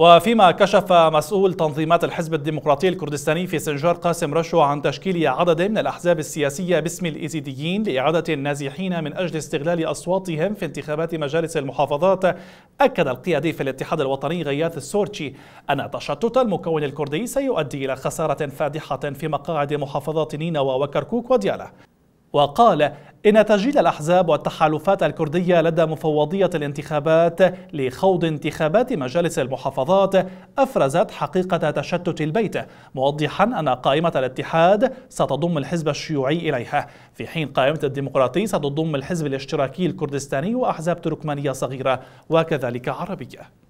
وفيما كشف مسؤول تنظيمات الحزب الديمقراطي الكردستاني في سنجار قاسم رشو عن تشكيل عدد من الأحزاب السياسية باسم الإيزيديين لإعادة النازحين من أجل استغلال أصواتهم في انتخابات مجالس المحافظات أكد القيادي في الاتحاد الوطني غياث السورتشي أن تشتت المكون الكردي سيؤدي إلى خسارة فادحة في مقاعد محافظات نينوى وكركوك وديالة وقال إن تجيل الأحزاب والتحالفات الكردية لدى مفوضية الانتخابات لخوض انتخابات مجالس المحافظات أفرزت حقيقة تشتت البيت موضحا أن قائمة الاتحاد ستضم الحزب الشيوعي إليها في حين قائمة الديمقراطي ستضم الحزب الاشتراكي الكردستاني وأحزاب تركمانية صغيرة وكذلك عربية